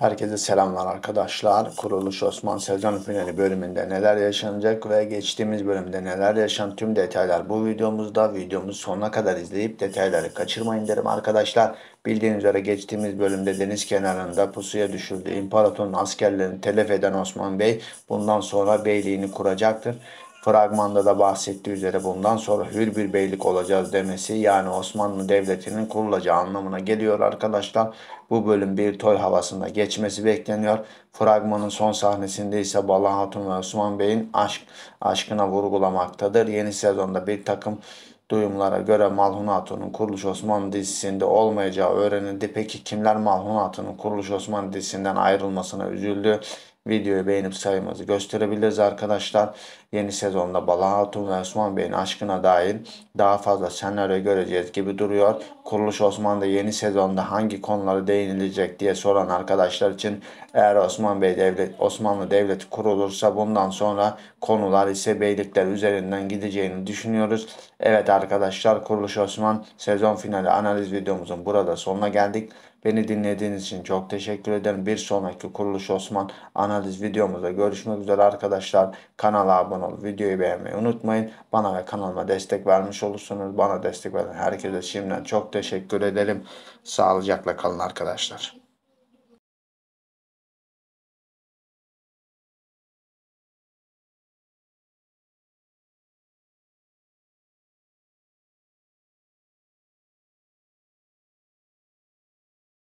Herkese selamlar arkadaşlar. Kuruluş Osman sezon finali bölümünde neler yaşanacak ve geçtiğimiz bölümde neler yaşan tüm detaylar bu videomuzda. videomuz sonuna kadar izleyip detayları kaçırmayın derim arkadaşlar. Bildiğiniz üzere geçtiğimiz bölümde deniz kenarında pusuya düşüldü. İmparatorun askerlerini telef eden Osman Bey bundan sonra beyliğini kuracaktır. Fragmanda da bahsettiği üzere bundan sonra hür bir beylik olacağız demesi yani Osmanlı Devleti'nin kurulacağı anlamına geliyor arkadaşlar. Bu bölüm bir toy havasında geçmesi bekleniyor. Fragmanın son sahnesinde ise Bala Hatun ve Osman Bey'in aşk, aşkına vurgulamaktadır. Yeni sezonda bir takım duyumlara göre Malhun Hatun'un Kuruluş Osmanlı dizisinde olmayacağı öğrenildi. Peki kimler Malhun Hatun'un Kuruluş Osmanlı dizisinden ayrılmasına üzüldü? Videoyu beğenip sayımızı gösterebiliriz arkadaşlar. Yeni sezonda Balan Hatun ve Osman Bey'in aşkına dair daha fazla senaryo göreceğiz gibi duruyor. Kuruluş Osman'da yeni sezonda hangi konuları değinilecek diye soran arkadaşlar için eğer Osman Bey devlet Osmanlı devleti kurulursa bundan sonra konular ise beylikler üzerinden gideceğini düşünüyoruz. Evet arkadaşlar Kuruluş Osman sezon finali analiz videomuzun burada sonuna geldik. Beni dinlediğiniz için çok teşekkür ederim. Bir sonraki Kuruluş Osman analiz videomuzda görüşmek üzere arkadaşlar. Kanala abone ol, videoyu beğenmeyi unutmayın. Bana ve kanalıma destek vermiş olursunuz. Bana destek veren herkese şimdiden çok teşekkür ederim. Sağlıcakla kalın arkadaşlar.